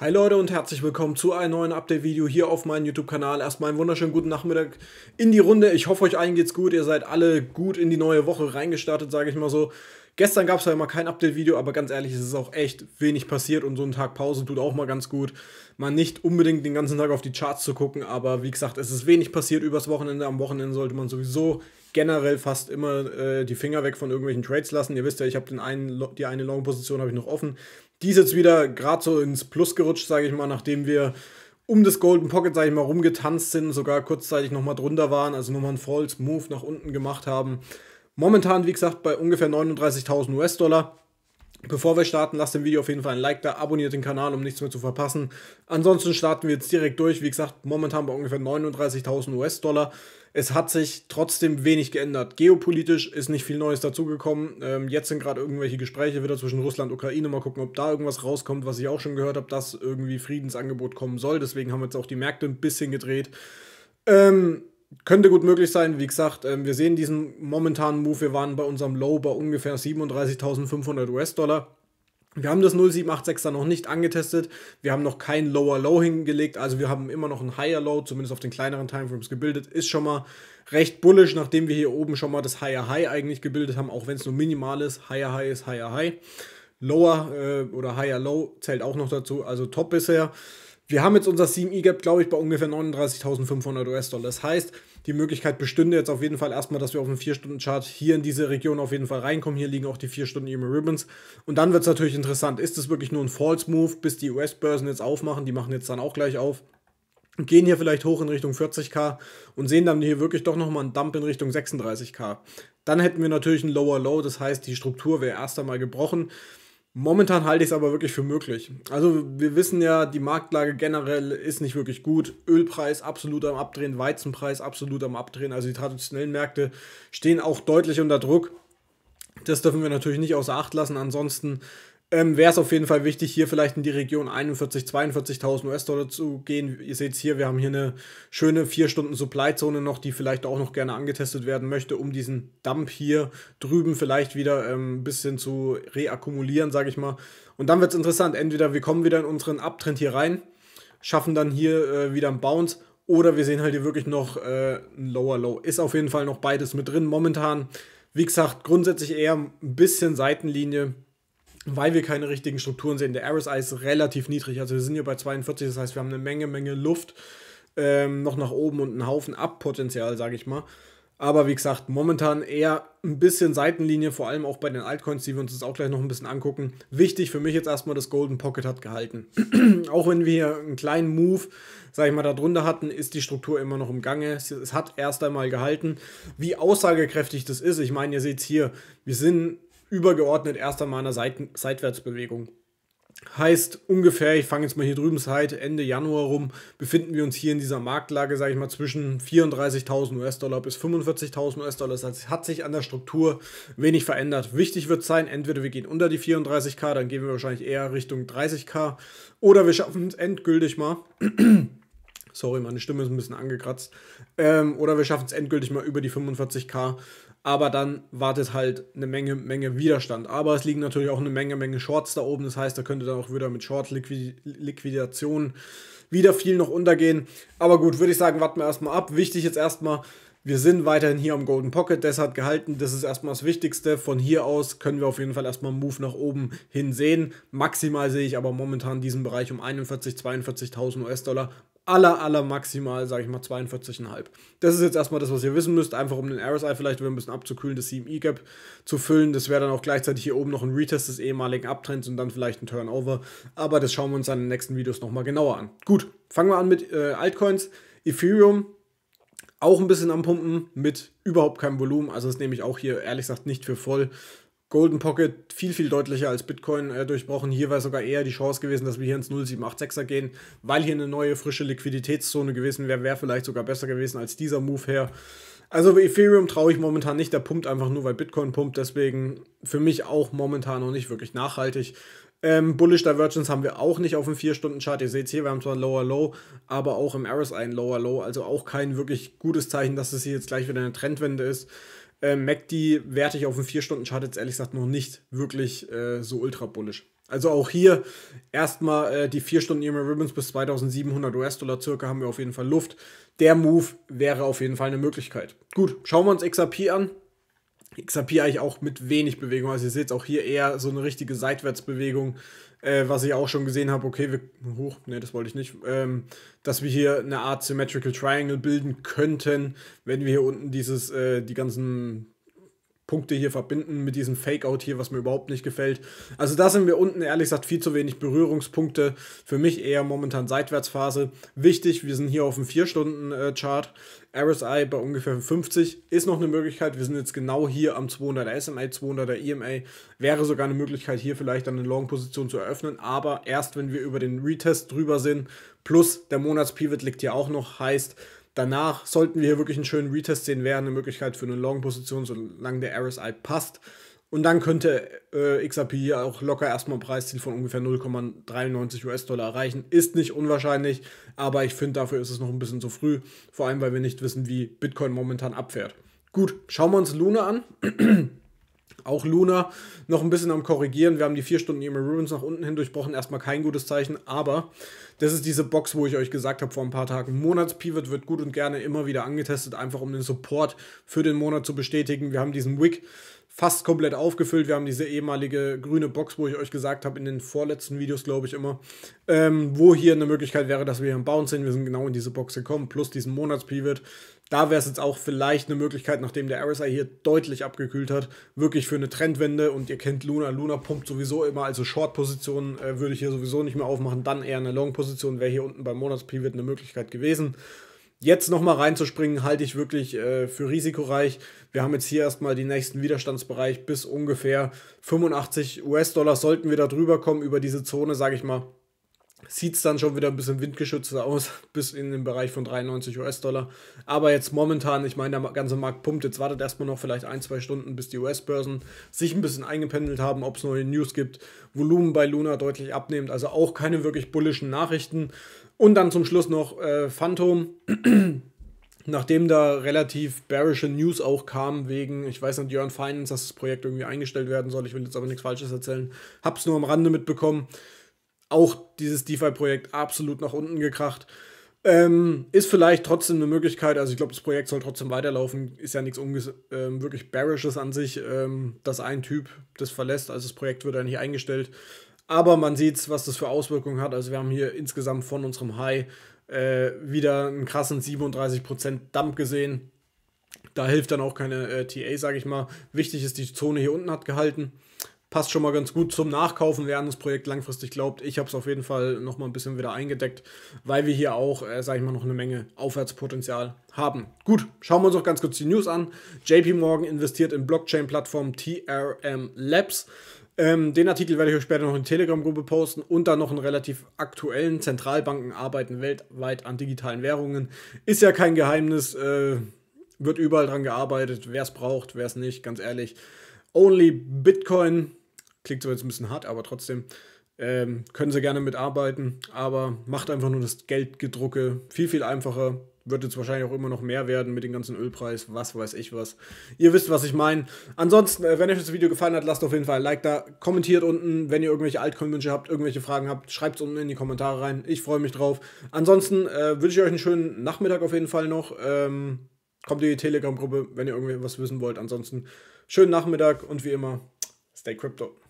Hi Leute und herzlich willkommen zu einem neuen Update-Video hier auf meinem YouTube-Kanal. Erstmal einen wunderschönen guten Nachmittag in die Runde. Ich hoffe, euch allen geht's gut. Ihr seid alle gut in die neue Woche reingestartet, sage ich mal so. Gestern gab es ja immer kein Update-Video, aber ganz ehrlich, es ist auch echt wenig passiert und so ein Tag Pause tut auch mal ganz gut. Mal nicht unbedingt den ganzen Tag auf die Charts zu gucken, aber wie gesagt, es ist wenig passiert übers Wochenende. Am Wochenende sollte man sowieso generell fast immer äh, die Finger weg von irgendwelchen Trades lassen. Ihr wisst ja, ich habe den einen, die eine Long-Position habe ich noch offen. Die ist jetzt wieder gerade so ins Plus gerutscht, sage ich mal, nachdem wir um das Golden Pocket, sage ich mal, rumgetanzt sind, sogar kurzzeitig nochmal drunter waren, also nochmal einen False Move nach unten gemacht haben. Momentan, wie gesagt, bei ungefähr 39.000 US-Dollar. Bevor wir starten, lasst dem Video auf jeden Fall ein Like da, abonniert den Kanal, um nichts mehr zu verpassen. Ansonsten starten wir jetzt direkt durch. Wie gesagt, momentan bei ungefähr 39.000 US-Dollar. Es hat sich trotzdem wenig geändert. Geopolitisch ist nicht viel Neues dazugekommen. Ähm, jetzt sind gerade irgendwelche Gespräche wieder zwischen Russland und Ukraine. Mal gucken, ob da irgendwas rauskommt, was ich auch schon gehört habe, dass irgendwie Friedensangebot kommen soll. Deswegen haben wir jetzt auch die Märkte ein bisschen gedreht. Ähm, könnte gut möglich sein. Wie gesagt, ähm, wir sehen diesen momentanen Move. Wir waren bei unserem Low bei ungefähr 37.500 US-Dollar. Wir haben das 0786er noch nicht angetestet. Wir haben noch kein Lower Low hingelegt. Also wir haben immer noch ein Higher Low, zumindest auf den kleineren Timeframes gebildet. Ist schon mal recht bullish, nachdem wir hier oben schon mal das Higher High eigentlich gebildet haben, auch wenn es nur minimal ist. Higher High ist Higher High. Lower äh, oder Higher Low zählt auch noch dazu. Also top bisher wir haben jetzt unser 7 e gap glaube ich, bei ungefähr 39.500 US-Dollar. Das heißt, die Möglichkeit bestünde jetzt auf jeden Fall erstmal, dass wir auf einen 4-Stunden-Chart hier in diese Region auf jeden Fall reinkommen. Hier liegen auch die 4 Stunden EMA Ribbons. Und dann wird es natürlich interessant. Ist es wirklich nur ein False-Move, bis die US-Börsen jetzt aufmachen? Die machen jetzt dann auch gleich auf gehen hier vielleicht hoch in Richtung 40k und sehen dann hier wirklich doch nochmal einen Dump in Richtung 36k. Dann hätten wir natürlich ein Lower Low, das heißt, die Struktur wäre erst einmal gebrochen. Momentan halte ich es aber wirklich für möglich. Also wir wissen ja, die Marktlage generell ist nicht wirklich gut. Ölpreis absolut am Abdrehen, Weizenpreis absolut am Abdrehen. Also die traditionellen Märkte stehen auch deutlich unter Druck. Das dürfen wir natürlich nicht außer Acht lassen. Ansonsten ähm, wäre es auf jeden Fall wichtig, hier vielleicht in die Region 41.000, 42.000 US-Dollar zu gehen. Ihr seht es hier, wir haben hier eine schöne 4-Stunden-Supply-Zone noch, die vielleicht auch noch gerne angetestet werden möchte, um diesen Dump hier drüben vielleicht wieder ähm, ein bisschen zu reakkumulieren, sage ich mal. Und dann wird es interessant, entweder wir kommen wieder in unseren Uptrend hier rein, schaffen dann hier äh, wieder einen Bounce oder wir sehen halt hier wirklich noch äh, ein Lower Low. Ist auf jeden Fall noch beides mit drin momentan. Wie gesagt, grundsätzlich eher ein bisschen Seitenlinie weil wir keine richtigen Strukturen sehen. Der RSI ist relativ niedrig. Also wir sind hier bei 42, das heißt, wir haben eine Menge, Menge Luft ähm, noch nach oben und einen Haufen Abpotenzial, sage ich mal. Aber wie gesagt, momentan eher ein bisschen Seitenlinie, vor allem auch bei den Altcoins, die wir uns jetzt auch gleich noch ein bisschen angucken. Wichtig für mich jetzt erstmal, das Golden Pocket hat gehalten. auch wenn wir hier einen kleinen Move, sage ich mal, darunter hatten, ist die Struktur immer noch im Gange. Es hat erst einmal gehalten. Wie aussagekräftig das ist, ich meine, ihr seht es hier, wir sind übergeordnet erst an meiner Seiten Seitwärtsbewegung. Heißt ungefähr, ich fange jetzt mal hier drüben seit Ende Januar rum, befinden wir uns hier in dieser Marktlage, sage ich mal, zwischen 34.000 US-Dollar bis 45.000 US-Dollar. Das hat sich an der Struktur wenig verändert. Wichtig wird sein, entweder wir gehen unter die 34k, dann gehen wir wahrscheinlich eher Richtung 30k, oder wir schaffen es endgültig mal. Sorry, meine Stimme ist ein bisschen angekratzt. Ähm, oder wir schaffen es endgültig mal über die 45k aber dann wartet halt eine Menge, Menge Widerstand. Aber es liegen natürlich auch eine Menge, Menge Shorts da oben. Das heißt, da könnte dann auch wieder mit Short-Liquidation wieder viel noch untergehen. Aber gut, würde ich sagen, warten wir erstmal ab. Wichtig jetzt erstmal, wir sind weiterhin hier am Golden Pocket, das hat gehalten, das ist erstmal das Wichtigste. Von hier aus können wir auf jeden Fall erstmal einen Move nach oben hin sehen. Maximal sehe ich aber momentan diesen Bereich um 41.000, 42.000 US-Dollar aller, aller maximal, sage ich mal, 42,5. Das ist jetzt erstmal das, was ihr wissen müsst, einfach um den RSI vielleicht wieder ein bisschen abzukühlen, das CME Gap zu füllen. Das wäre dann auch gleichzeitig hier oben noch ein Retest des ehemaligen Uptrends und dann vielleicht ein Turnover. Aber das schauen wir uns dann in den nächsten Videos nochmal genauer an. Gut, fangen wir an mit äh, Altcoins. Ethereum, auch ein bisschen am Pumpen mit überhaupt keinem Volumen. Also das nehme ich auch hier ehrlich gesagt nicht für voll. Golden Pocket viel, viel deutlicher als Bitcoin äh, durchbrochen. Hier wäre sogar eher die Chance gewesen, dass wir hier ins 0786er gehen, weil hier eine neue, frische Liquiditätszone gewesen wäre, wäre vielleicht sogar besser gewesen als dieser Move her. Also Ethereum traue ich momentan nicht, der pumpt einfach nur, weil Bitcoin pumpt, deswegen für mich auch momentan noch nicht wirklich nachhaltig. Ähm, Bullish Divergence haben wir auch nicht auf dem 4-Stunden-Chart. Ihr seht hier, wir haben zwar ein Lower Low, aber auch im RSI ein Lower Low. Also auch kein wirklich gutes Zeichen, dass es hier jetzt gleich wieder eine Trendwende ist. Äh, MACD werte ich auf dem 4-Stunden-Chart jetzt ehrlich gesagt noch nicht wirklich äh, so ultra bullisch. Also auch hier erstmal äh, die 4 Stunden EMA Ribbons bis 2700 US-Dollar circa haben wir auf jeden Fall Luft. Der Move wäre auf jeden Fall eine Möglichkeit. Gut, schauen wir uns XRP an. XRP eigentlich auch mit wenig Bewegung. Also ihr seht auch hier eher so eine richtige Seitwärtsbewegung äh, was ich auch schon gesehen habe, okay, wir, hoch, nee, das wollte ich nicht, ähm, dass wir hier eine Art Symmetrical Triangle bilden könnten, wenn wir hier unten dieses, äh, die ganzen Punkte hier verbinden mit diesem Fakeout hier, was mir überhaupt nicht gefällt. Also da sind wir unten ehrlich gesagt viel zu wenig Berührungspunkte. Für mich eher momentan Seitwärtsphase. Wichtig, wir sind hier auf dem 4-Stunden-Chart. RSI bei ungefähr 50 ist noch eine Möglichkeit. Wir sind jetzt genau hier am 200er SMA, 200er EMA. Wäre sogar eine Möglichkeit, hier vielleicht dann eine Long-Position zu eröffnen. Aber erst, wenn wir über den Retest drüber sind, plus der Monatspivot liegt hier auch noch, heißt, Danach sollten wir hier wirklich einen schönen Retest sehen, wäre eine Möglichkeit für eine Long-Position, solange der RSI passt. Und dann könnte äh, XRP auch locker erstmal ein Preisziel von ungefähr 0,93 US-Dollar erreichen. Ist nicht unwahrscheinlich, aber ich finde, dafür ist es noch ein bisschen zu früh. Vor allem, weil wir nicht wissen, wie Bitcoin momentan abfährt. Gut, schauen wir uns Luna an. Auch Luna noch ein bisschen am Korrigieren. Wir haben die vier Stunden Emil Rubens nach unten hin durchbrochen. Erstmal kein gutes Zeichen, aber das ist diese Box, wo ich euch gesagt habe vor ein paar Tagen. Monatspivot wird gut und gerne immer wieder angetestet, einfach um den Support für den Monat zu bestätigen. Wir haben diesen Wick fast komplett aufgefüllt. Wir haben diese ehemalige grüne Box, wo ich euch gesagt habe, in den vorletzten Videos, glaube ich, immer, ähm, wo hier eine Möglichkeit wäre, dass wir hier im Bounce sind. Wir sind genau in diese Box gekommen, plus diesen Monatspivot, da wäre es jetzt auch vielleicht eine Möglichkeit, nachdem der RSI hier deutlich abgekühlt hat, wirklich für eine Trendwende und ihr kennt Luna, Luna pumpt sowieso immer, also Short-Position äh, würde ich hier sowieso nicht mehr aufmachen, dann eher eine Long-Position, wäre hier unten beim Monatspivot eine Möglichkeit gewesen. Jetzt nochmal reinzuspringen, halte ich wirklich äh, für risikoreich. Wir haben jetzt hier erstmal den nächsten Widerstandsbereich bis ungefähr 85 US-Dollar. Sollten wir da drüber kommen über diese Zone, sage ich mal, sieht es dann schon wieder ein bisschen windgeschützter aus, bis in den Bereich von 93 US-Dollar. Aber jetzt momentan, ich meine, der ganze Markt pumpt. Jetzt wartet erstmal noch vielleicht ein, zwei Stunden, bis die US-Börsen sich ein bisschen eingependelt haben, ob es neue News gibt. Volumen bei Luna deutlich abnimmt, also auch keine wirklich bullischen Nachrichten. Und dann zum Schluss noch äh, Phantom. Nachdem da relativ bearische News auch kam, wegen, ich weiß nicht, Jörn Finance, dass das Projekt irgendwie eingestellt werden soll, ich will jetzt aber nichts Falsches erzählen, hab's nur am Rande mitbekommen auch dieses DeFi-Projekt absolut nach unten gekracht. Ähm, ist vielleicht trotzdem eine Möglichkeit, also ich glaube, das Projekt soll trotzdem weiterlaufen, ist ja nichts ähm, wirklich Bearishes an sich, ähm, dass ein Typ das verlässt, also das Projekt wird ja nicht eingestellt. Aber man sieht, was das für Auswirkungen hat. Also wir haben hier insgesamt von unserem High äh, wieder einen krassen 37% Dump gesehen. Da hilft dann auch keine äh, TA, sage ich mal. Wichtig ist, die Zone hier unten hat gehalten passt schon mal ganz gut zum Nachkaufen, wer an das Projekt langfristig glaubt. Ich habe es auf jeden Fall noch mal ein bisschen wieder eingedeckt, weil wir hier auch, äh, sage ich mal, noch eine Menge Aufwärtspotenzial haben. Gut, schauen wir uns auch ganz kurz die News an. JP Morgan investiert in Blockchain-Plattform TRM Labs. Ähm, den Artikel werde ich euch später noch in Telegram-Gruppe posten und dann noch einen relativ aktuellen. Zentralbanken arbeiten weltweit an digitalen Währungen. Ist ja kein Geheimnis, äh, wird überall dran gearbeitet. Wer es braucht, wer es nicht, ganz ehrlich. Only Bitcoin Klingt zwar jetzt ein bisschen hart, aber trotzdem ähm, können sie gerne mitarbeiten. Aber macht einfach nur das Geldgedrucke viel, viel einfacher. Wird jetzt wahrscheinlich auch immer noch mehr werden mit dem ganzen Ölpreis, was weiß ich was. Ihr wisst, was ich meine. Ansonsten, äh, wenn euch das Video gefallen hat, lasst auf jeden Fall ein Like da, kommentiert unten, wenn ihr irgendwelche Altcoin-Wünsche habt, irgendwelche Fragen habt, schreibt es unten in die Kommentare rein. Ich freue mich drauf. Ansonsten äh, wünsche ich euch einen schönen Nachmittag auf jeden Fall noch. Ähm, kommt in die Telegram-Gruppe, wenn ihr irgendwas wissen wollt. Ansonsten schönen Nachmittag und wie immer, stay crypto.